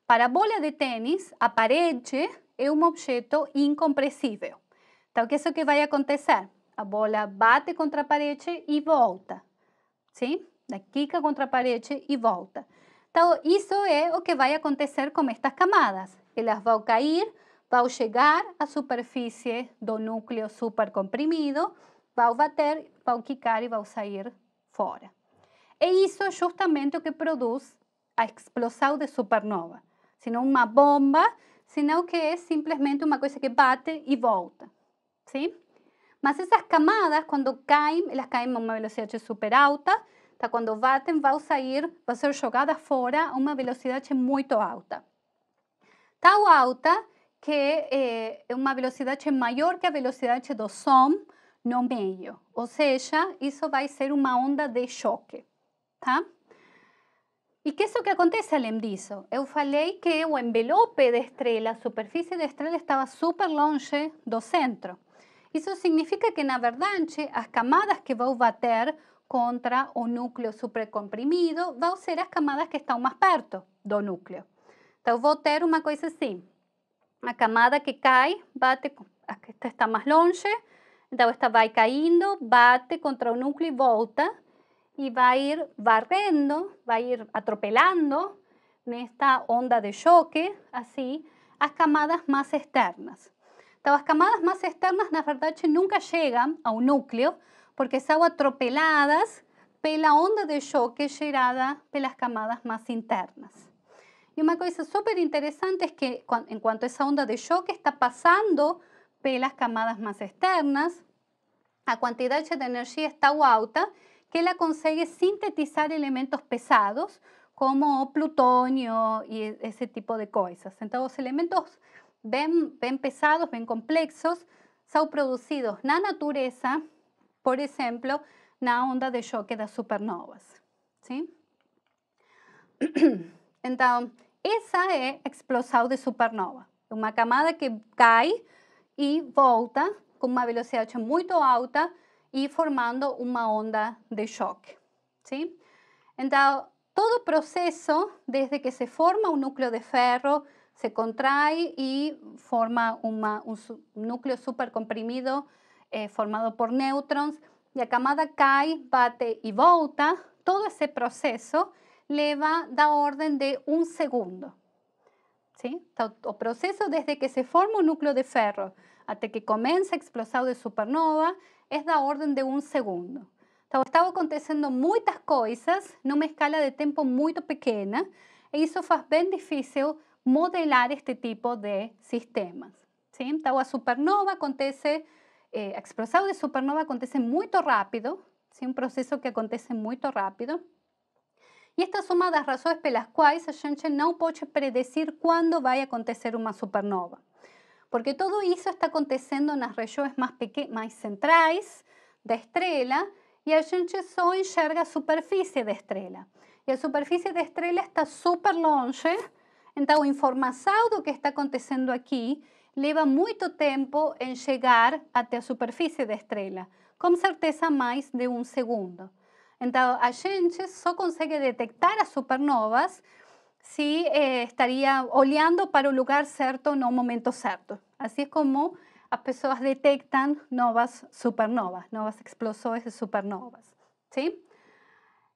Para a bola de tênis, a parede é um objeto incompressível. Então, o que é isso que vai acontecer? A bola bate contra a parede e volta. Sim? Né, quica contra a parede e volta. Então, isso é o que vai acontecer com estas camadas. Elas vão cair, vão chegar à superfície do núcleo supercomprimido vão bater, vão quicar e vão sair fora. E isso é justamente o que produz a explosão de supernova. Se não uma bomba, senão que é simplesmente uma coisa que bate e volta. Sim? Mas essas camadas, quando caem, elas caem a uma velocidade super alta, tá? quando batem, vão sair, vão ser jogadas fora a uma velocidade muito alta. Tão alta que eh, é uma velocidade maior que a velocidade do som, no meio. Ou seja, isso vai ser uma onda de choque, tá? E que é isso que acontece além disso? Eu falei que o envelope de estrela, a superfície de estrela estava super longe do centro. Isso significa que, na verdade, as camadas que vão bater contra o núcleo supercomprimido vão ser as camadas que estão mais perto do núcleo. Então, vou ter uma coisa assim. A camada que cai bate, a que está mais longe, esta va cayendo, bate contra un núcleo y volta y va a ir barriendo, va a ir atropelando en esta onda de choque, así, las camadas más externas. Las camadas más externas, na verdad, nunca llegan a un núcleo, porque son atropeladas pela onda de choque gerada pelas camadas más internas. Y una cosa súper interesante es que, en cuanto esa onda de choque, está pasando pelas camadas más externas, la cantidad de energía está alta que la consigue sintetizar elementos pesados como plutonio y ese tipo de cosas. Entonces, los elementos ven ven pesados, complejos, son producidos en la naturaleza, por ejemplo, en la onda de choque las supernovas. ¿sí? esa es é de supernova. una camada que cae y volta con una velocidad muy alta y formando una onda de choque. sí. todo proceso desde que se forma un núcleo de ferro, se contrae y forma un núcleo supercomprimido eh, formado por neutrones, y la camada cae, bate y volta, todo le va a da orden de un segundo. ¿Sí? O proceso desde que se forma un núcleo de ferro hasta que comienza a de supernova es da orden de un segundo. Estaba aconteciendo muchas cosas en una escala de tiempo muy pequeña e eso hace bien difícil modelar este tipo de sistemas. ¿sí? supernova acontece, eh, de supernova acontece muy rápido, es un proceso que acontece muy rápido. Y esta una razones razones razones pelas cuales, a gente no predecir predecir va a acontecer una supernova. porque todo isso está acontecendo nas regiões mais, mais centrais da estrela e a gente só enxerga a superfície da estrela. E a superfície da estrela está super longe, então a informação do que está acontecendo aqui leva muito tempo em chegar até a superfície da estrela, com certeza mais de um segundo. Então a gente só consegue detectar as supernovas si eh, estaría oleando para un lugar cierto, no un momento cierto. Así es como las personas detectan novas supernovas, novas explosiones de supernovas. ¿sí?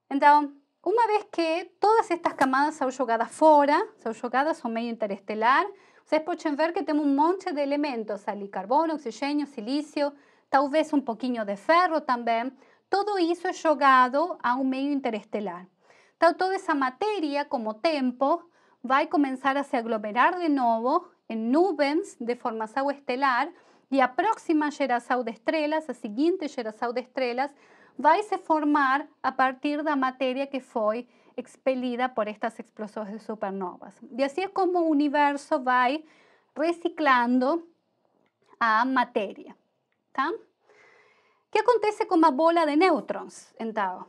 Entonces, una vez que todas estas camadas são se han são a un medio interestelar, Ustedes pueden ver que tenemos un montón de elementos ali, carbono, silicio, tal vez un poquito de ferro también. Todo eso es jogado a un medio interestelar toda esa materia como tiempo, va a comenzar a se aglomerar de nuevo en nubes de formación estelar Y a próxima geração de estrellas, a siguiente geração de va a se formar a partir de la materia que fue expelida por estas explosiones de supernovas. Y así es como el universo va reciclando a materia. ¿Qué acontece con la bola de neutrones? então?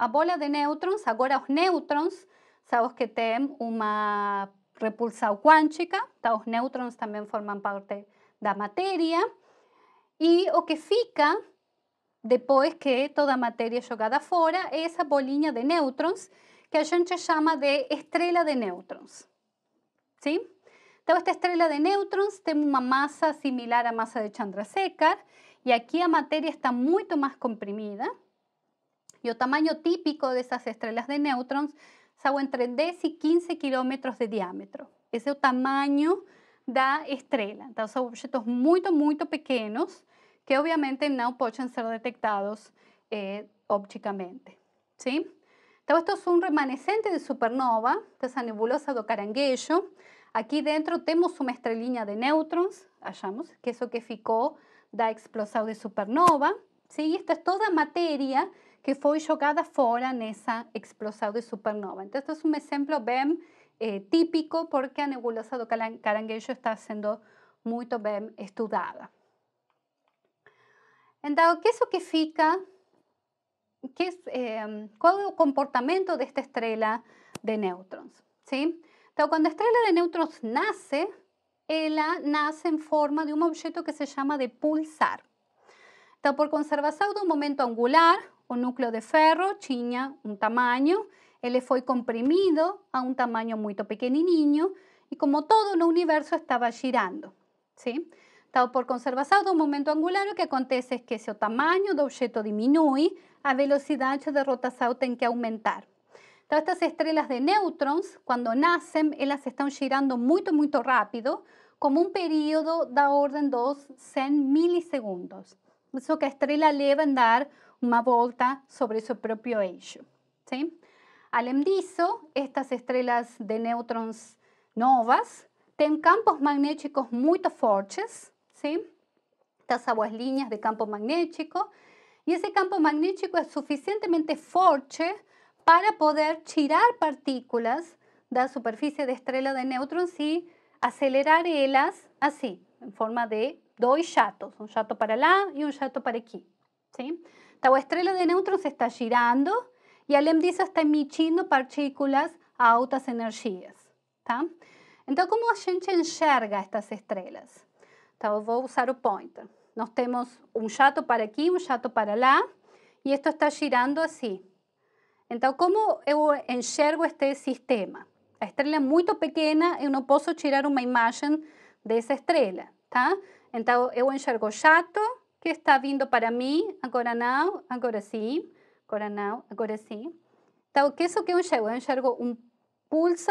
a bola de neutrons, ahora los neutrons, sabes que tienen una repulsão cuántica, los neutrones también forman parte de la materia. Y lo que fica después que toda materia matéria é jogada fora é bolinha de neutrons que a gente llama de estrella de neutrons Sim? esta estrella de neutrons tiene una masa similar la masa de Chandrasekhar, y aquí la materia está mucho más comprimida, y el tamaño típico de esas estrellas de neutrons son entre 10 y 15 kilómetros de diámetro. ese el tamaño de da estrella. Entonces son objetos muy, muy pequeños que, obviamente, no pueden ser detectados ópticamente. Eh, ópticamente. ¿sí? esto un remanescente de supernova, esa nebulosa do caranguejo. Aquí dentro tenemos una línea de neutrones. Hallamos que eso que ficou da explosión de supernova. Y esta es toda materia que foi fuera en esa explosão de supernova. Entonces, este es un ejemplo bem eh, típico porque a nebulosa do caranguejo está siendo muy bien estudada. Entonces, ¿qué que lo que fica? Em, cuál es qual é o comportamento desta de nêutrons? Sim? Então, quando a de nêutrons nace, ella nace en forma de un objeto que se llama de pulsar. Então, por conservação un momento angular, un núcleo de ferro chiña un tamaño, Él fue comprimido a un tamaño y niño, y, como todo el universo estaba girando, ¿sí? Tal por de un momento angular, lo que acontece es que ese tamaño tamaño objeto disminuye, a velocidad de rotación tiene que aumentar. todas estas estrellas de neutrons, cuando nacen, ellas están girando muy, muy rápido, como un período da orden dos 100 milisegundos. Eso que estrella le va a andar una vuelta sobre su propio eje. ¿sí? al disso, estas estrellas de neutrones novas tienen campos magnéticos muy fuertes, ¿sí? estas aguas líneas de campo magnético, y ese campo magnético es suficientemente fuerte para poder tirar partículas de la superficie de estrella de neutrones y acelerar así, en forma de dos chatos, un chato para la y un chato para aquí. ¿sí? Então, a estrela de nêutrons está girando e, além disso, está emitindo partículas a altas energias, tá? Então, como ¿Tá? a gente enxerga estas estrelas? Então, vou usar o pointer. Nós temos um jato para aqui, um jato para lá, e isto está girando assim. Então, como eu enxergo este sistema? A estrela é muito pequena, eu não posso tirar uma imagem dessa estrela, tá? Então, eu enxergo chato jato, que está viendo para mí, agora não, agora sí, agora não, agora sim. Então, que lo que eu enxergo? Eu enxergo um pulso,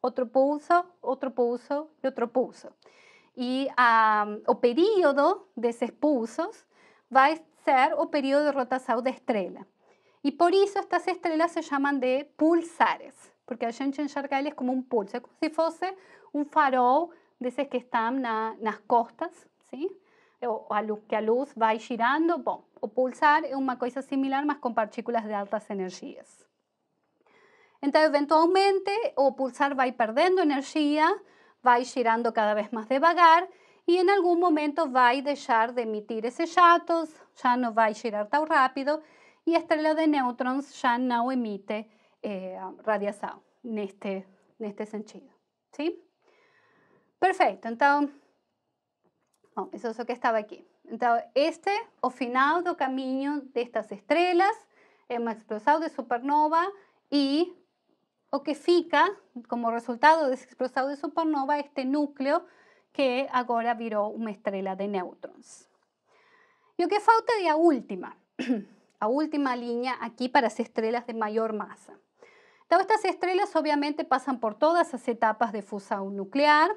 otro pulso, otro pulso y otro pulso. Y el o período esos pulsos va a ser o período de rotação de estrela. Y por eso estas estrelas se llaman de pulsares, porque a gente enxerga eles como un pulso, como si fosse un farol desses que están en las costas, ¿sí?, o a luz, que a luz va girando, bom, o pulsar es una cosa similar, más con partículas de altas energías entonces eventualmente, o pulsar va perdiendo energía, va girando cada vez más devagar y en algún momento va a dejar de emitir esses ya no va a girar tan rápido y a estrela de neutrons ya no emite eh, radiación en este, este sentido. perfecto, entonces eso es lo que estaba aquí. Entonces, este es o final del camino de estas estrellas, el explosado de supernova y o que fica como resultado de ese explosado de supernova este núcleo que ahora viró una estrella de neutrons. Y lo que falta es la última, a última línea aquí para las estrellas de mayor masa. entonces estas estrellas obviamente pasan por todas las etapas de fusión nuclear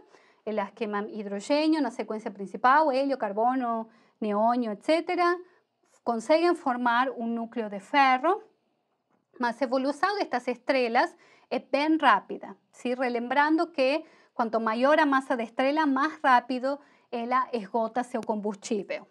en las hidrógeno, hidrogenio, una secuencia principal, helio, carbono, neonio, etcétera, Consiguen formar un núcleo de ferro, Más evolución de estas estrellas es bien rápida, Si relembrando que cuanto mayor la masa de estrella, más rápido ella esgota su combustible.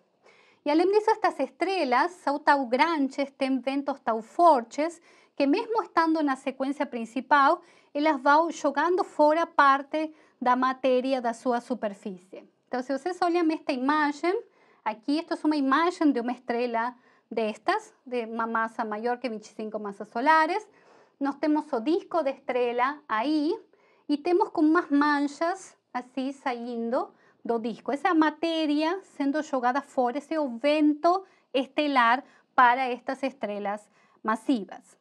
Y al estas estrellas son granches, grandes, tau ventos que mesmo estando en la secuencia principal, ellas van jogando fuera parte la materia de su superficie. Entonces, si ustedes olham esta imagen, aquí esto es una imagen de una estrella de estas, de una masa mayor que 25 masas solares. Nos tenemos o disco de estrella ahí, y tenemos con más manchas así saliendo, do disco. esa materia siendo jogada por ese estelar para estas estrellas masivas.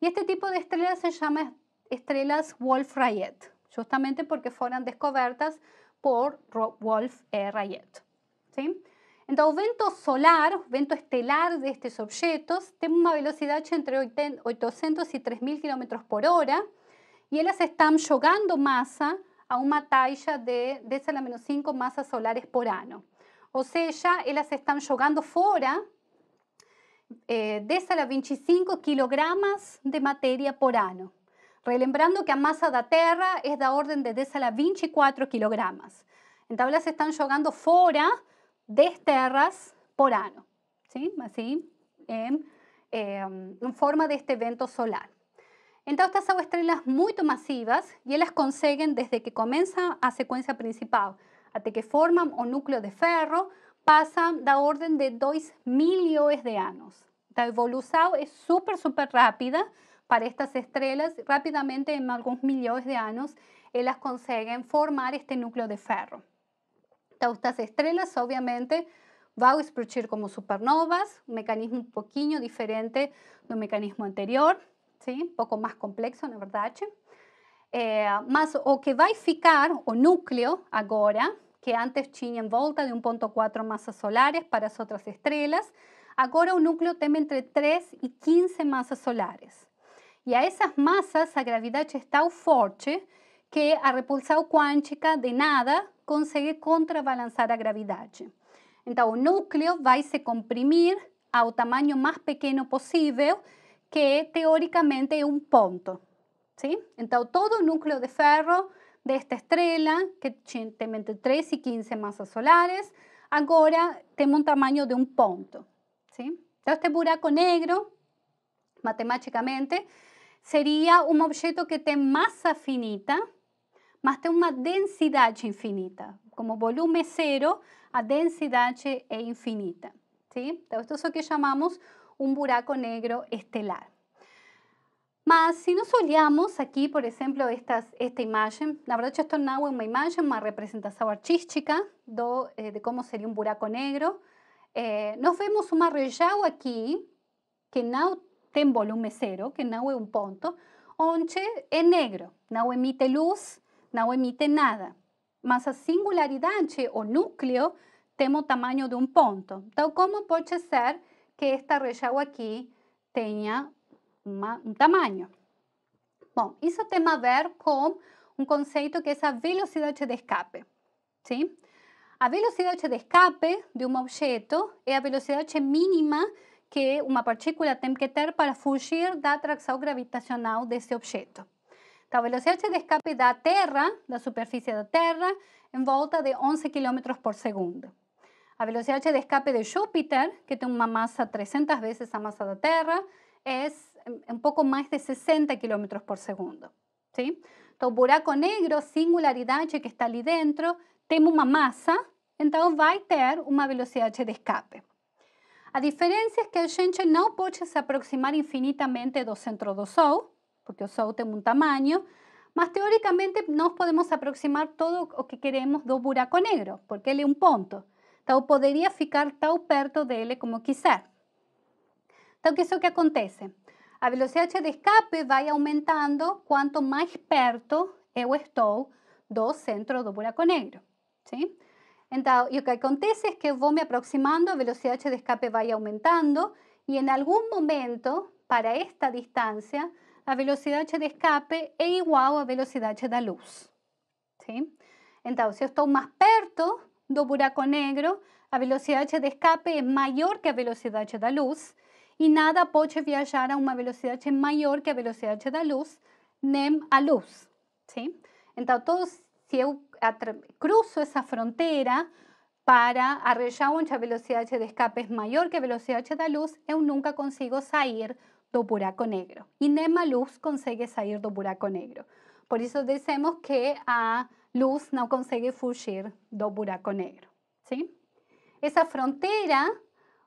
Y este tipo de estrellas se llama estrellas Wolf-Rayet, justamente porque fueron descubiertas por Wolf-Rayet. ¿sí? Entonces, el vento solar, el estelar de estos objetos, tiene una velocidad entre 800 y 3000 km por hora y ellas están llegando masa a una talla de 10 a menos 5 masas solares por ano. O sea, ellas están jogando fuera eh, 10 a 25 kilogramos de materia por ano. Relembrando que a massa da Terra es la orden de 10 a 24 Entonces, Então, están están fuera fora 10 terras por ano, ¿sí? así, eh, en forma de este evento solar. Entonces estas son estrellas muy masivas y ellas consiguen desde que comienzan a secuencia principal hasta que forman un núcleo de ferro, pasan da orden de 2 millones de años. La evolución es súper, super, super rápida para estas estrellas, rápidamente en algunos millones de años ellas consiguen formar este núcleo de ferro. Entonces, estas estrellas obviamente, a explotar como supernovas, un mecanismo un poquito diferente del mecanismo anterior. Um pouco mais complexo, na verdade. Eh, mas o que vai ficar, o núcleo agora, que antes tinha em volta de 1.4 massas solares para as outras estrelas, agora o núcleo tem entre 3 e 15 massas solares. E a essas massas a gravidade está tão forte que a repulsão quântica de nada consegue contrabalançar a gravidade. Então o núcleo vai se comprimir ao tamanho mais pequeno possível que teóricamente es un punto, ¿sí? Entonces, todo el núcleo de ferro de esta estrella, que tiene entre 3 y 15 masas solares, ahora tiene un tamaño de un punto, ¿sí? Entonces, este buraco negro, matemáticamente, sería un objeto que tiene masa finita, más tiene una densidad infinita. Como volumen cero, a densidad e infinita. ¿sí? Entonces, esto lo lo que llamamos un buraco negro estelar. Más si nos olvidamos aquí, por ejemplo, esta imagen, la verdad esto no es una imagen, una representación artística eh, de cómo sería un buraco negro. Eh, nos vemos un rejao aquí, que no tiene volumen cero, que no es un punto, onde es negro, no emite luz, no emite nada. Mas a singularidad o núcleo, temo tamaño de un punto, tal como puede ser que esta região aqui tenha uma, um tamanho. Bom, isso tem a ver com um conceito que é a velocidade de escape. Sim? A velocidade de escape de um objeto é a velocidade mínima que uma partícula tem que ter para fugir da atração gravitacional desse objeto. Então, a velocidade de escape da Terra, da superfície da Terra, em volta de 11 km por segundo. A velocidad de escape de Júpiter, que tiene una masa 300 veces la masa de la Tierra, es em, un poco más de 60 km por segundo. ¿sí? Então, buraco negro, singularidad que está ali dentro, tiene tem masa, entonces va a tener una velocidad de escape. A diferencia es que el gente no puede aproximar infinitamente dos centro de Sol, porque o Sol un un tamaño, mas teóricamente nós podemos aproximar todo lo que queremos dos buraco negro, porque él un un punto podría podría ficar tão perto él como quiser. Então, que lo isso que acontece? A velocidade de escape va aumentando cuanto más perto eu estou do centro do buraco negro. Sim? Então, e que acontece es que me aproximando, a velocidade de escape va aumentando y en algún momento, para esta distância, a velocidade de escape es igual a velocidad de da luz. Sim? Então, se eu estou mais perto do buraco negro, a velocidad de escape es mayor que a de la luz y nada puede viajar a uma velocidad mayor que a de la luz, nem a luz. Entonces, Então, todos, se cruzo esa frontera para a una velocidad de escape es mayor que velocidad de la luz, eu nunca consigo salir do buraco negro. y nem a luz consigue salir do buraco negro. Por eso decimos que a luz no consigue fugir del buraco negro. ¿sí? Esa frontera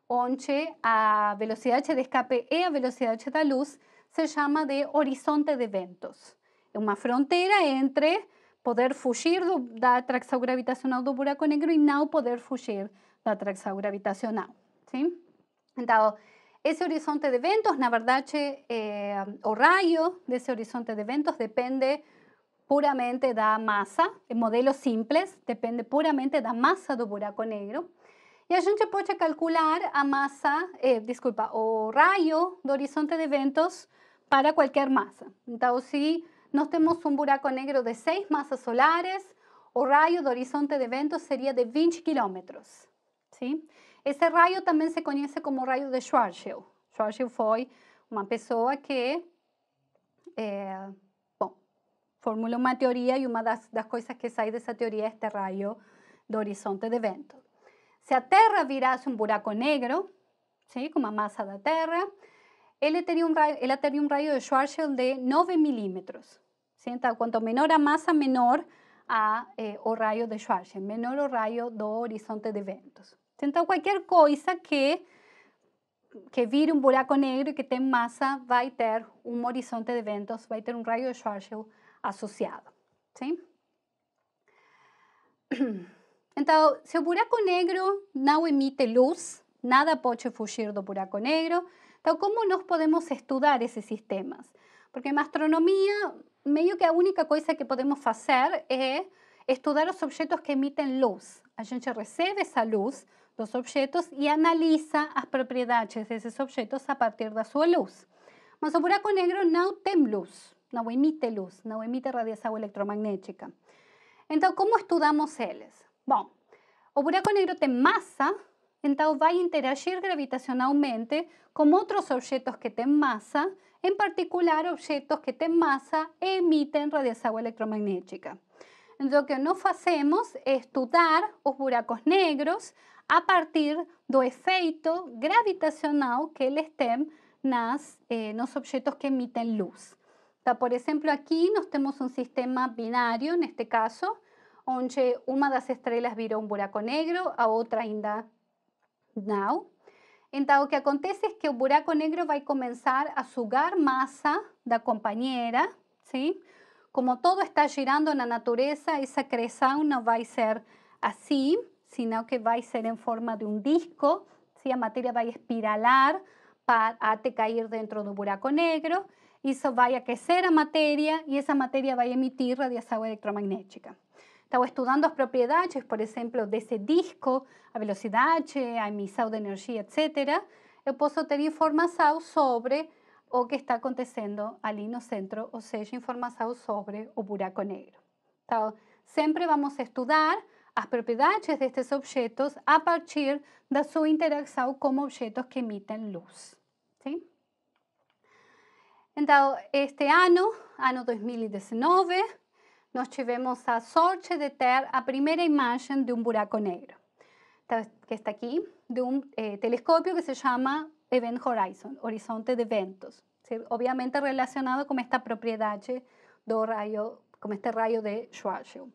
onde a velocidad de escape e a velocidad de la luz se llama de horizonte de eventos. Es una frontera entre poder fugir do, da gravitacional do buraco negro y no poder fugir la atracción gravitacional. ¿sí? ese ese horizonte de eventos, na verdad eh, o o de ese horizonte de eventos depende puramente da masa en modelos simples, depende puramente da masa do buraco negro. y a gente puede calcular a masa, eh, disculpa, desculpa, o rayo do horizonte de eventos para cualquier masa. Entonces, si nós temos un buraco negro de seis masas solares, o rayo do horizonte de eventos sería de 20 kilómetros. sí. rayo también también se conoce como rayo de Schwarzschild. Schwarzschild fue una persona que eh, formula una teoría y una de las cosas que de esa teoría es este rayo de horizonte de vento. Si a Terra virase un buraco negro, ¿sí?, como a masa de Terra, ele teria um raio, de Schwarzschild de 9 milímetros. Sim? cuanto menor a masa, menor a, eh, o raio de Schwarzschild, menor o rayo do horizonte de ventos. Então, cualquier cosa que, que vire un buraco negro y que masa, va a ter un horizonte de ventos, a tener un rayo de Schwarzschild associado, sim? Então, se o buraco negro não emite luz, nada pode fugir do buraco negro. Então, como nós podemos estudar esses sistemas? Porque em astronomia, meio que a única coisa que podemos fazer é estudar os objetos que emitem luz. A gente recebe essa luz dos objetos e analisa as propriedades desses objetos a partir da sua luz. Mas o buraco negro não tem luz. no emite luz, no emite radiación electromagnética. Entonces, ¿cómo estudamos ellos? Bueno, o buraco negro masa, entonces va a interagir gravitacionalmente con otros objetos que tienen masa, en particular objetos que tienen masa e emitem radiação electromagnética. Entonces, lo que nós hacemos es estudar os buracos negros a partir do efecto gravitacional que eles têm nas, eh, objetos que emiten luz por ejemplo, aquí nos tenemos un sistema binario, en este caso, donde una de las estrellas viró un buraco negro, a otra ainda now. Entonces, lo que acontece es que el buraco negro va a comenzar a sugar masa de compañera, sí. Como todo está girando en la naturaleza, esa creación no va a ser así, sino que va a ser en forma de un disco, La materia va a espiralar para, caer dentro dentro del buraco negro va a aquecer a materia y esa materia va a emitir radiación electromagnética. Estaba estudiando las propiedades, por ejemplo, de ese disco, a velocidad, a emisión de energía, etc. yo puedo tener información sobre lo que está acontecendo al el centro, o sea, información sobre el buraco negro. vamos a vamos las propiedades de estos objetos a partir de su interacción como objetos que emiten luz. Então, este año, año 2019, nos tivemos a sorte de ter a primera imagen de un buraco negro, que está aquí, de un eh, telescopio que se llama Event Horizon, Horizonte de Eventos, obviamente relacionado con esta propiedad de rayo, este rayo de Schwarzschild.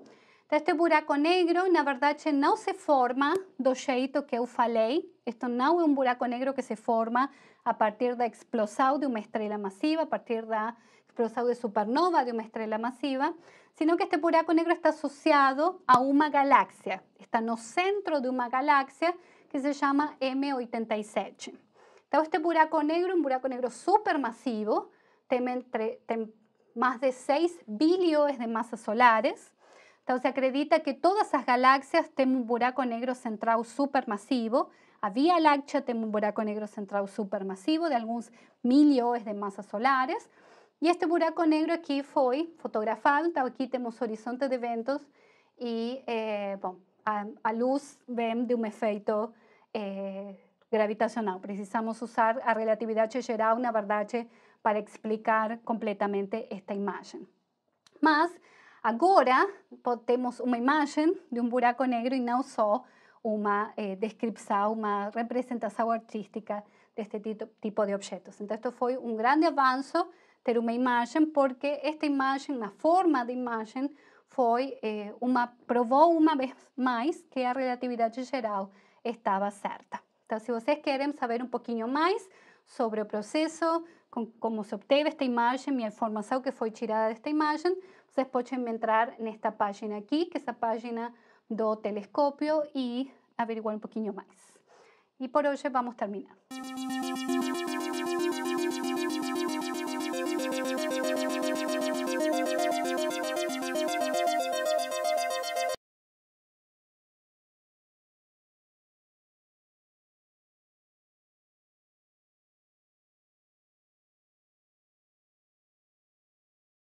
Este buraco negro, na verdade, no se forma do jeito que eu falei. Esto não é buraco negro que se forma a partir da explosão de una estrella masiva, a partir da explosão de supernova de una estrella masiva, sino que este buraco negro está asociado a una galaxia. Está no centro de una galaxia que se llama M87. este buraco negro, un buraco negro supermassivo, tem, entre, más de 6 bilhões de masas solares, entonces acredita que todas las galaxias tienen un buraco negro central supermasivo, La Vía Láctea tiene un buraco negro central supermasivo de algunos millones de masas solares, Y este buraco negro aquí fue fotografado, Aquí tenemos tenemos horizonte de eventos y eh, a, luz ven de un efecto eh, gravitacional. Precisamos usar a relatividad general, una verdad, para explicar completamente esta imagen. Agora temos uma imagem de um buraco negro e não só uma eh, descrição, uma representação artística deste tipo de objetos. Então, isto foi um grande avanço ter uma imagem, porque esta imagem, a forma de imagem, foi eh, uma provou uma vez mais que a relatividade geral estava certa. Então, se vocês querem saber um pouquinho mais sobre o processo, com, como se obteve esta imagem e a informação que foi tirada desta imagem, vocês pueden entrar en esta página aquí, que es la página do telescopio y averiguar un poquito más. Y por hoy vamos a terminar.